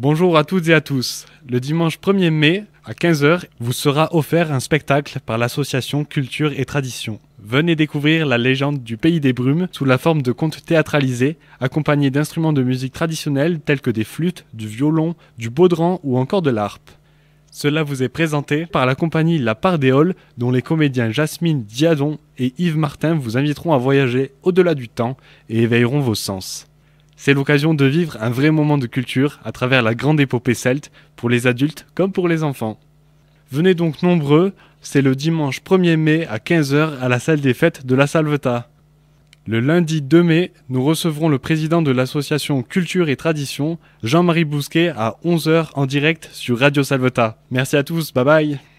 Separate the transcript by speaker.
Speaker 1: Bonjour à toutes et à tous. Le dimanche 1er mai, à 15h, vous sera offert un spectacle par l'association Culture et Tradition. Venez découvrir la légende du pays des brumes sous la forme de contes théâtralisés, accompagnés d'instruments de musique traditionnels tels que des flûtes, du violon, du baudran ou encore de l'harpe. Cela vous est présenté par la compagnie La Pardéole, dont les comédiens Jasmine Diadon et Yves Martin vous inviteront à voyager au-delà du temps et éveilleront vos sens. C'est l'occasion de vivre un vrai moment de culture à travers la grande épopée celte, pour les adultes comme pour les enfants. Venez donc nombreux, c'est le dimanche 1er mai à 15h à la salle des fêtes de la Salveta. Le lundi 2 mai, nous recevrons le président de l'association Culture et Tradition, Jean-Marie Bousquet, à 11h en direct sur Radio Salvetat. Merci à tous, bye bye